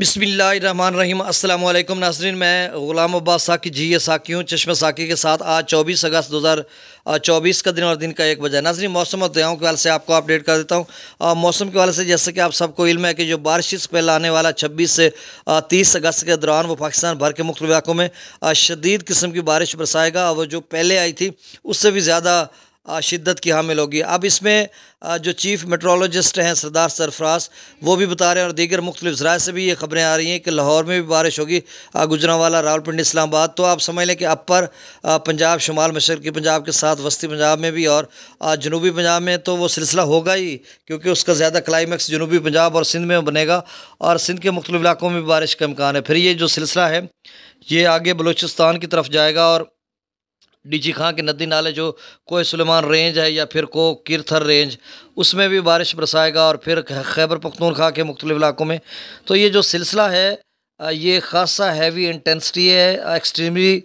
بسم اللہ الرحمن الرحیم السلام علیکم ناظرین میں غلام عباس ساکی جیے ساکی ہوں چشمہ ساکی کے ساتھ آج چوبیس اگست دو ہزار چوبیس کا دن اور دن کا ایک بجائے ناظرین موسم اور دیاؤں کے حوالے سے آپ کو اپڈیٹ کر دیتا ہوں موسم کے حوالے سے جیسے کہ آپ سب کو علم ہے کہ جو بارش اس سے پہلے آنے والا چھبیس سے تیس اگست کے دوران وہ پاکستان بھر کے مختلف علاقوں میں شدید قسم کی بارش برسائے گا اور وہ جو پہلے آئی تھی اس سے بھی زیادہ شدت کی حامل ہوگی اب اس میں جو چیف میٹرولوجسٹ ہیں سردار سرفراز وہ بھی بتا رہے ہیں اور دیگر مختلف ذرائع سے بھی یہ خبریں آ رہی ہیں کہ لاہور میں بھی بارش ہوگی گجرا والا راول پنڈ اسلام آباد تو آپ سمجھ لیں کہ اپر پنجاب شمال مشرقی پنجاب کے ساتھ وسطی پنجاب میں بھی اور جنوبی پنجاب میں تو وہ سلسلہ ہوگا ہی کیونکہ اس کا زیادہ کلائمیکس جنوبی پنجاب اور سندھ میں بنے گا اور سندھ کے مختلف علاقوں میں بھی بارش کا امکان ہے پھر یہ جو سلسلہ ہے یہ آگے بلوچستان کی طرف جائے گا اور ڈی جی خان کے ندی نالے جو کوئے سلیمان رینج ہے یا پھر کو کرتھر رینج اس میں بھی بارش برسائے گا اور پھر خیبر پختونخوا کے مختلف علاقوں میں تو یہ جو سلسلہ ہے یہ خاصا ہیوی انٹینسٹی ہے ایکسٹریملی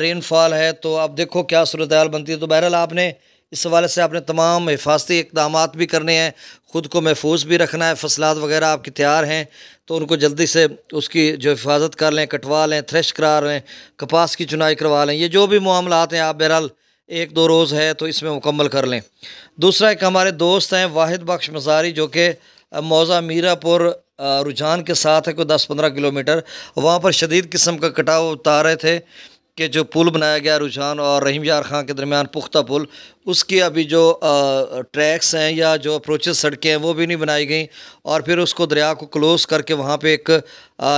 رین فال ہے تو آپ دیکھو کیا صورتحال بنتی ہے تو بہرحال آپ نے اس حوالے سے آپ نے تمام حفاظتی اقدامات بھی کرنے ہیں خود کو محفوظ بھی رکھنا ہے فصلات وغیرہ آپ کی تیار ہیں تو ان کو جلدی سے اس کی جو حفاظت کر لیں کٹوا لیں تھریش کرا لیں کپاس کی چنائی کروا لیں یہ جو بھی معاملات ہیں آپ بہرحال ایک دو روز ہے تو اس میں مکمل کر لیں دوسرا ایک ہمارے دوست ہیں واحد بخش مزاری جو کہ موضع میرا پور رجحان کے ساتھ ہے کوئی دس پندرہ کلو میٹر وہاں پر شدید قسم کا کٹاؤ اتار رہے تھے کہ جو پل بنایا گیا رجحان اور رحیم یار خان کے درمیان پختہ پل اس کی ابھی جو ٹریکس ہیں یا جو اپروچز سڑکیں ہیں وہ بھی نہیں بنائی گئیں اور پھر اس کو دریا کو کلوز کر کے وہاں پہ ایک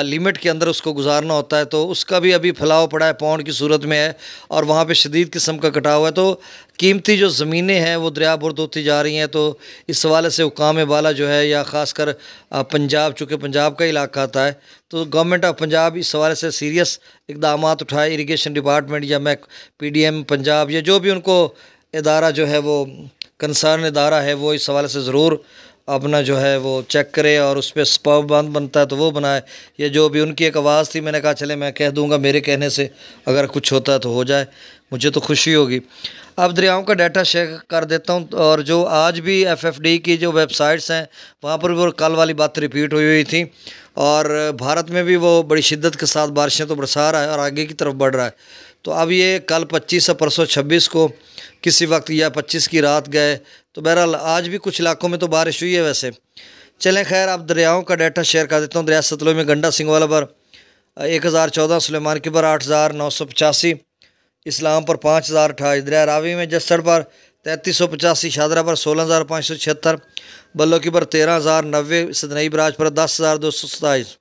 لیمٹ کے اندر اس کو گزارنا ہوتا ہے تو اس کا بھی ابھی پھیلاؤ پڑا ہے پونڈ کی صورت میں ہے اور وہاں پہ شدید قسم کا کٹاؤ ہے تو قیمتی جو زمینیں ہیں وہ دریا برد ہوتی جا رہی ہیں تو اس حوالے سے اکام بالا جو ہے یا خاص کر پنجاب چونکہ پنجاب کا علاقہ آتا ہے تو گورنمنٹ آف پنجاب اس حوالے سے سیریس اقدامات اٹھائے ایریگیشن ڈپارٹمنٹ یا میں پی ڈی ایم پنجاب یا جو بھی ان کو ادارہ جو ہے وہ کنسرن ادارہ ہے وہ اس حوالے سے ضرور اپنا جو ہے وہ چیک کرے اور اس پہ سپاو بند بنتا ہے تو وہ بنائے یہ جو بھی ان کی ایک آواز تھی میں نے کہا چلے میں کہہ دوں گا میرے کہنے سے اگر کچھ ہوتا ہے تو ہو جائے مجھے تو خوشی ہوگی اب دریاؤں کا ڈیٹا شیئر کر دیتا ہوں اور جو آج بھی ایف ایف ڈی کی جو ویب سائٹس ہیں وہاں پر بھی وہ کل والی بات ریپیٹ ہوئی ہوئی تھیں اور بھارت میں بھی وہ بڑی شدت کے ساتھ بارشیں تو برسا رہا ہے اور آگے کی طرف بڑھ رہا ہے تو اب یہ کل پچیس پر پرسو چھبیس کو کسی وقت یا پچیس کی رات گئے تو بہرحال آج بھی کچھ علاقوں میں تو بارش ہوئی ہے ویسے چلیں خیر اب دریاؤں کا ڈیٹا شیئر کر دیتا ہوں دریا ستلو میں گنڈا سنگھ والا پر ایک ہزار چودہ سلیمان کی پر آٹھ ہزار نو سو پچاسی اسلام پر پانچ ہزار اٹھائیس دریا راوی میں جسڑ پر تینتیس سو پچاسی شادرہ پر سولہ ہزار پانچ سو چھتر بلو کی پر تیرہ ہزار نوے سد براج پر دس ہزار دو سو ستائیس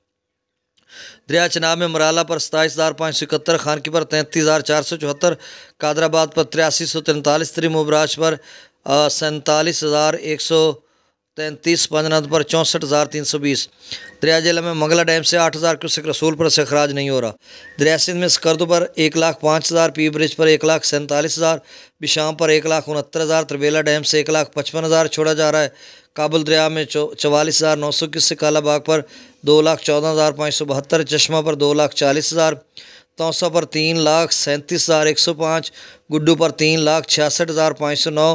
دریا چناب میں مرالہ پر ستائیس ہزار پانچ سو اکتر خانکی پر تینتیس ہزار چار سو چوہتر قادر آباد پر تریاسی سو تینتالیس تری مبراج پر سینتالیس ہزار ایک سو تینتیس پنج پر چونسٹھ ہزار تین سو بیس دریا ضلع میں منگلا ڈیم سے آٹھ ہزار کیوسک رسول پر سے خراج نہیں ہو رہا دریا سندھ میں سکردو پر ایک لاکھ پانچ ہزار پی برج پر ایک لاکھ سینتالیس ہزار بشام پر ایک لاکھ انہتر ہزار تربیلا ڈیم سے ایک لاکھ پچپن ہزار چھوڑا جا رہا ہے کابل دریا میں چوالیس ہزار نو سو اکیس کالا باغ پر دو لاکھ چودہ ہزار پانچ سو بہتر چشمہ پر دو لاکھ چالیس ہزار توسہ پر تین لاکھ سینتیس ہزار ایک سو پانچ گڈو پر تین لاکھ چھیاسٹھ ہزار پانچ سو نو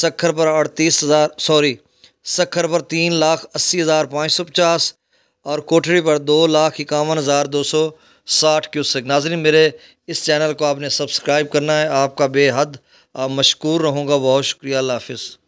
سکھر پر اڑتیس ہزار سوری سکھر پر تین لاکھ اسی ہزار پانچ سو پچاس اور کوٹری پر دو لاکھ اکاون ہزار دو سو ساٹھ کیوسک ناظرین میرے اس چینل کو آپ نے سبسکرائب کرنا ہے آپ کا بے حد مشکور رہوں گا بہت شکریہ اللہ حافظ